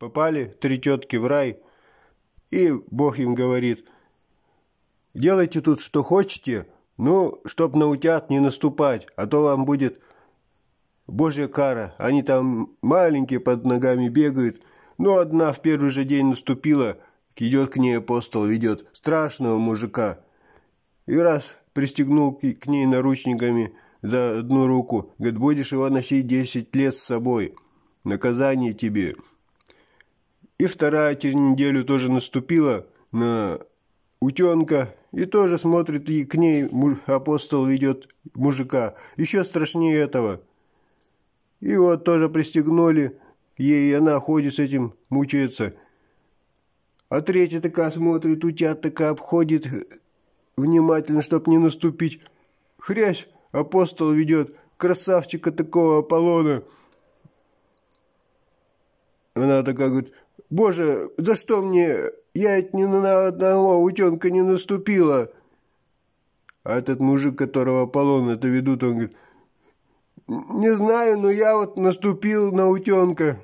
Попали три тетки в рай, и Бог им говорит, делайте тут что хотите, ну, чтоб на утят не наступать, а то вам будет божья кара. Они там маленькие под ногами бегают, но одна в первый же день наступила, идет к ней апостол, ведет страшного мужика. И раз пристегнул к ней наручниками за одну руку, говорит, будешь его носить 10 лет с собой, наказание тебе – и вторая через неделю тоже наступила на утенка, и тоже смотрит, и к ней апостол ведет мужика, еще страшнее этого. И вот тоже пристегнули ей, и она ходит с этим, мучается. А третья такая смотрит, утят такая обходит, э, внимательно, чтобы не наступить. Хрясь, апостол ведет, красавчика такого Аполлона – она такая говорит, «Боже, за что мне? Я ведь ни на одного утенка не наступила!» А этот мужик, которого Аполлон это ведут, он говорит, «Не знаю, но я вот наступил на утенка».